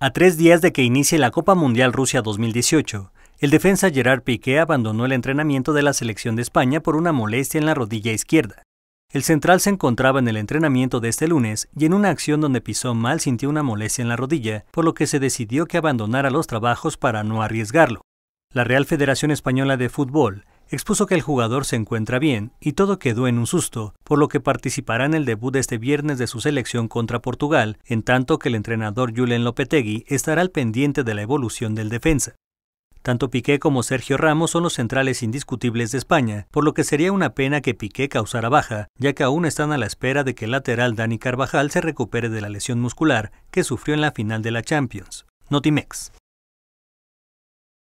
A tres días de que inicie la Copa Mundial Rusia 2018, el defensa Gerard Piqué abandonó el entrenamiento de la selección de España por una molestia en la rodilla izquierda. El central se encontraba en el entrenamiento de este lunes y en una acción donde pisó mal sintió una molestia en la rodilla, por lo que se decidió que abandonara los trabajos para no arriesgarlo. La Real Federación Española de Fútbol expuso que el jugador se encuentra bien y todo quedó en un susto, por lo que participará en el debut de este viernes de su selección contra Portugal, en tanto que el entrenador Julen Lopetegui estará al pendiente de la evolución del defensa. Tanto Piqué como Sergio Ramos son los centrales indiscutibles de España, por lo que sería una pena que Piqué causara baja, ya que aún están a la espera de que el lateral Dani Carvajal se recupere de la lesión muscular que sufrió en la final de la Champions. Notimex.